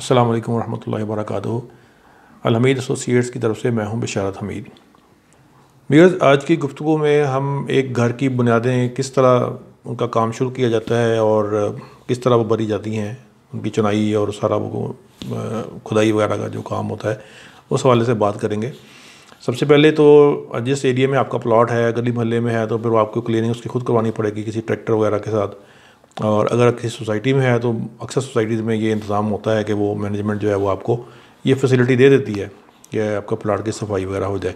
السلام علیکم ورحمۃ اللہ وبرکاتہ الحمید ایسوسیٹس کی طرف سے میں ہوں بشارت حمید میرز آج کی گفتگو میں ہم ایک گھر کی بنیادیں کس طرح ان کا کام شروع کیا جاتا ہے اور کس طرح وہ بری جاتی ہیں ان کی چنائی اور سارا کھدائی وغیرہ کا جو کام ہوتا ہے اس حوالے سے بات کریں گے سب سے پہلے تو جس ایریے میں آپ کا پلاٹ ہے گلی محلے میں ہے تو پھر آپ کو کلیننگ اس کی خود کروانی پڑے گی کسی ٹریکٹر وغیرہ کے ساتھ اور اگر کسی سوسائٹی میں ہے تو اکثر سوسائٹیز میں یہ انتظام ہوتا ہے کہ وہ مینجمنٹ جو ہے وہ آپ کو یہ فیسلٹی دے دیتی ہے کہ آپ کا پلاٹ کی صفائی وغیرہ ہو جائے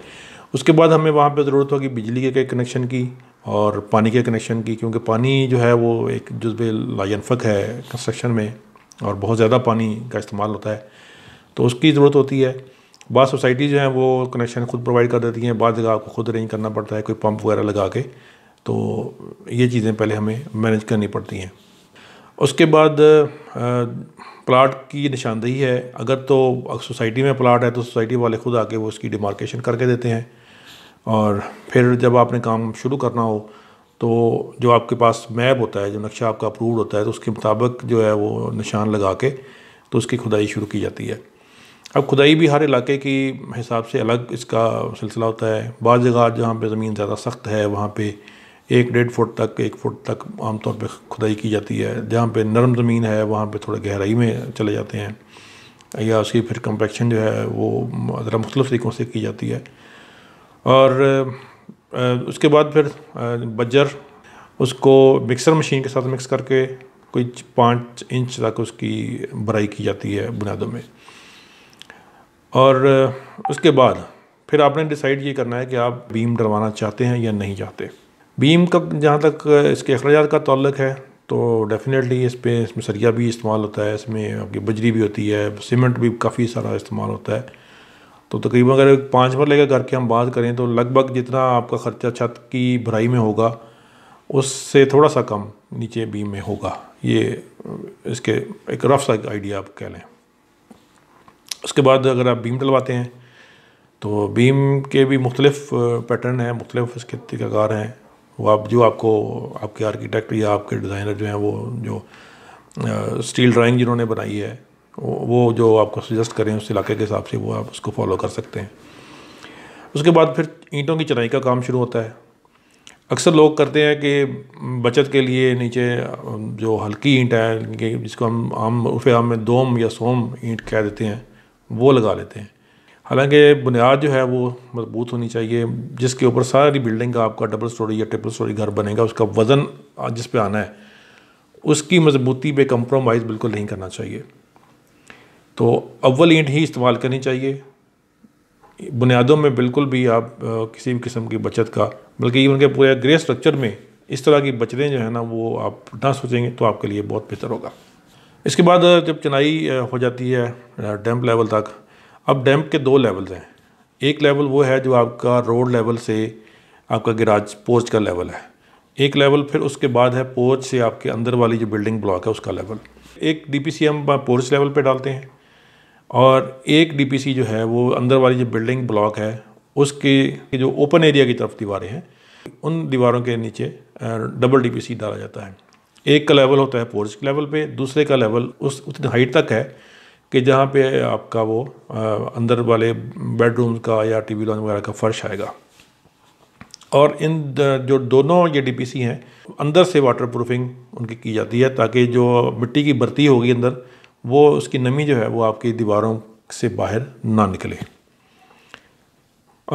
اس کے بعد ہمیں وہاں پہ ضرورت ہوگی بجلی کے کنیکشن کی اور پانی کے کنیکشن کی کیونکہ پانی جو ہے وہ ایک جزب لا ہے کنسٹرکشن میں اور بہت زیادہ پانی کا استعمال ہوتا ہے تو اس کی ضرورت ہوتی ہے بعض سوسائٹی جو ہیں وہ کنیکشن خود پرووائڈ کر دیتی ہیں بعض جگہ آپ کو خود ارینج کرنا پڑتا ہے کوئی پمپ وغیرہ لگا کے تو یہ چیزیں پہلے ہمیں مینج کرنی پڑتی ہیں اس کے بعد پلاٹ کی نشاندہی ہے اگر تو سوسائٹی میں پلاٹ ہے تو سوسائٹی والے خود آ کے وہ اس کی ڈیمارکیشن کر کے دیتے ہیں اور پھر جب آپ نے کام شروع کرنا ہو تو جو آپ کے پاس میپ ہوتا ہے جو نقشہ آپ کا اپرووڈ ہوتا ہے تو اس کے مطابق جو ہے وہ نشان لگا کے تو اس کی کھدائی شروع کی جاتی ہے اب کھدائی بھی ہر علاقے کی حساب سے الگ اس کا سلسلہ ہوتا ہے بعض جگہ جہاں پہ زمین زیادہ سخت ہے وہاں پہ ایک ڈیڑھ فٹ تک ایک فٹ تک عام طور پہ کھدائی کی جاتی ہے جہاں پہ نرم زمین ہے وہاں پہ تھوڑے گہرائی میں چلے جاتے ہیں یا اس کی پھر کمپیکشن جو ہے وہ ذرا مختلف طریقوں سے کی جاتی ہے اور اس کے بعد پھر بجر اس کو مکسر مشین کے ساتھ مکس کر کے کچھ پانچ انچ تک اس کی برائی کی جاتی ہے بنیادوں میں اور اس کے بعد پھر آپ نے ڈیسائیڈ یہ کرنا ہے کہ آپ بیم ڈروانا چاہتے ہیں یا نہیں چاہتے بیم کا جہاں تک اس کے اخراجات کا تعلق ہے تو ڈیفینیٹلی اس پہ اس میں سریا بھی استعمال ہوتا ہے اس میں آپ کی بجری بھی ہوتی ہے سیمنٹ بھی کافی سارا استعمال ہوتا ہے تو تقریباً اگر پانچ مرلے لے کے گھر کے ہم بات کریں تو لگ بھگ جتنا آپ کا خرچہ چھت کی بھرائی میں ہوگا اس سے تھوڑا سا کم نیچے بیم میں ہوگا یہ اس کے ایک رف آئیڈیا آپ کہہ لیں اس کے بعد اگر آپ بیم ڈلواتے ہیں تو بیم کے بھی مختلف پیٹرن ہیں مختلف اس کے کار ہیں وہ آپ جو آپ کو آپ کے آرکیٹیکٹ یا آپ کے ڈیزائنر جو ہیں وہ جو اسٹیل ڈرائنگ جنہوں نے بنائی ہے وہ جو آپ کو سجیسٹ کریں اس علاقے کے حساب سے وہ آپ اس کو فالو کر سکتے ہیں اس کے بعد پھر اینٹوں کی چنائی کا کام شروع ہوتا ہے اکثر لوگ کرتے ہیں کہ بچت کے لیے نیچے جو ہلکی اینٹ ہے جس کو ہم عام عرف عام میں دوم یا سوم اینٹ کہہ دیتے ہیں وہ لگا لیتے ہیں حالانکہ بنیاد جو ہے وہ مضبوط ہونی چاہیے جس کے اوپر ساری بلڈنگ آپ کا ڈبل سٹوری یا ٹرپل سٹوری گھر بنے گا اس کا وزن جس پہ آنا ہے اس کی مضبوطی پہ کمپرومائز بالکل نہیں کرنا چاہیے تو اول اینٹ ہی استعمال کرنی چاہیے بنیادوں میں بالکل بھی آپ کسی بھی قسم کی بچت کا بلکہ ان کے پورے گرے سٹرکچر میں اس طرح کی بچتیں جو ہیں نا وہ آپ نہ سوچیں گے تو آپ کے لیے بہت بہتر ہوگا اس کے بعد جب چنائی ہو جاتی ہے ڈیمپ لیول تک اب ڈیمپ کے دو لیولز ہیں ایک لیول وہ ہے جو آپ کا روڈ لیول سے آپ کا گراج پورچ کا لیول ہے ایک لیول پھر اس کے بعد ہے پورچ سے آپ کے اندر والی جو بلڈنگ بلاک ہے اس کا لیول ایک ڈی پی سی ہم پورچ لیول پہ ڈالتے ہیں اور ایک ڈی پی سی جو ہے وہ اندر والی جو بلڈنگ بلاک ہے اس کی جو اوپن ایریا کی طرف دیواریں ہیں ان دیواروں کے نیچے ڈبل ڈی پی سی ڈالا جاتا ہے ایک کا لیول ہوتا ہے پورچ لیول پہ دوسرے کا لیول اس ہائٹ تک ہے کہ جہاں پہ آپ کا وہ اندر والے بیڈ روم کا یا ٹی وی لانج وغیرہ کا فرش آئے گا اور ان جو دونوں یہ ڈی پی سی ہیں اندر سے واٹر پروفنگ ان کی کی جاتی ہے تاکہ جو مٹی کی برتی ہوگی اندر وہ اس کی نمی جو ہے وہ آپ کی دیواروں سے باہر نہ نکلے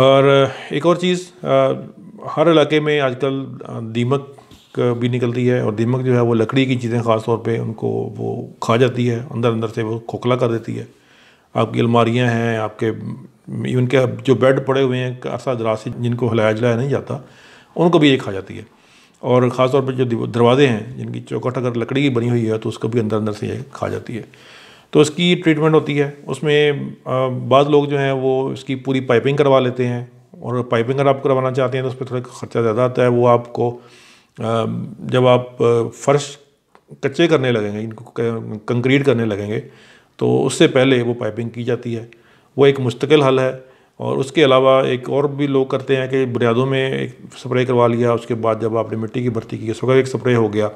اور ایک اور چیز ہر علاقے میں آج کل دیمک بھی نکلتی ہے اور دیمک جو ہے وہ لکڑی کی چیزیں خاص طور پہ ان کو وہ کھا جاتی ہے اندر اندر سے وہ کھوکھلا کر دیتی ہے آپ کی الماریاں ہیں آپ کے ان کے جو بیڈ پڑے ہوئے ہیں عرصہ دراز سے جن کو ہلایا جلایا نہیں جاتا ان کو بھی یہ کھا جاتی ہے اور خاص طور پہ جو دروازے ہیں جن کی چوکٹ اگر لکڑی کی بنی ہوئی ہے تو اس کو بھی اندر اندر سے یہ کھا جاتی ہے تو اس کی ٹریٹمنٹ ہوتی ہے اس میں بعض لوگ جو ہیں وہ اس کی پوری پائپنگ کروا لیتے ہیں اور پائپنگ اگر آپ کروانا چاہتے ہیں تو اس پہ تھوڑا خرچہ زیادہ آتا ہے وہ آپ کو جب آپ فرش کچے کرنے لگیں گے کنکریٹ کرنے لگیں گے تو اس سے پہلے وہ پائپنگ کی جاتی ہے وہ ایک مستقل حل ہے اور اس کے علاوہ ایک اور بھی لوگ کرتے ہیں کہ بنیادوں میں ایک سپرے کروا لیا اس کے بعد جب آپ نے مٹی کی بھرتی کی اس وقت ایک سپرے ہو گیا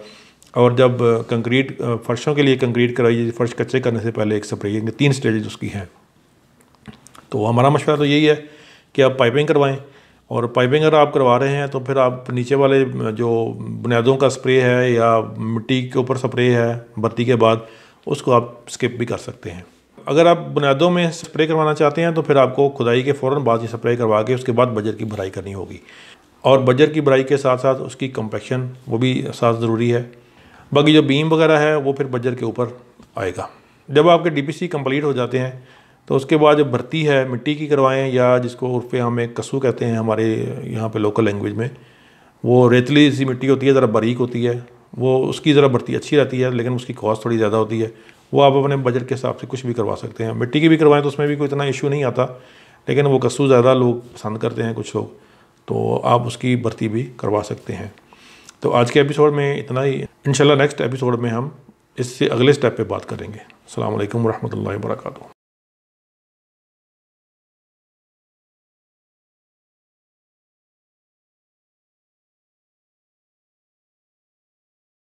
اور جب کنکریٹ فرشوں کے لیے کنکریٹ کرائی فرش کچے کرنے سے پہلے ایک سپرے یعنی تین سٹیجز اس کی ہیں تو ہمارا مشورہ تو یہی ہے کہ آپ پائپنگ کروائیں اور پائپنگ اگر آپ کروا رہے ہیں تو پھر آپ نیچے والے جو بنیادوں کا سپرے ہے یا مٹی کے اوپر سپرے ہے برتی کے بعد اس کو آپ اسکپ بھی کر سکتے ہیں اگر آپ بنیادوں میں سپرے کروانا چاہتے ہیں تو پھر آپ کو کھدائی کے فوراً بعد ہی سپرے کروا کے اس کے بعد بجر کی بھرائی کرنی ہوگی اور بجر کی بھرائی کے ساتھ ساتھ اس کی کمپیکشن وہ بھی ساتھ ضروری ہے باقی جو بیم وغیرہ ہے وہ پھر بجر کے اوپر آئے گا جب آپ کے ڈی پی سی کمپلیٹ ہو جاتے ہیں تو اس کے بعد جب بھرتی ہے مٹی کی کروائیں یا جس کو عرفے ہم ایک کسو کہتے ہیں ہمارے یہاں پہ لوکل لینگویج میں وہ ریتلی سی مٹی ہوتی ہے ذرا باریک ہوتی ہے وہ اس کی ذرا بھرتی اچھی رہتی ہے لیکن اس کی کاسٹ تھوڑی زیادہ ہوتی ہے وہ آپ اپنے بجٹ کے حساب سے کچھ بھی کروا سکتے ہیں مٹی کی بھی کروائیں تو اس میں بھی کوئی اتنا ایشو نہیں آتا لیکن وہ کسو زیادہ لوگ پسند کرتے ہیں کچھ لوگ تو آپ اس کی بھرتی بھی کروا سکتے ہیں تو آج کے ایپیسوڈ میں اتنا ہی انشاءاللہ نیکسٹ ایپیسوڈ میں ہم اس سے اگلے سٹیپ پہ بات کریں گے السلام علیکم ورحمۃ اللہ وبرکاتہ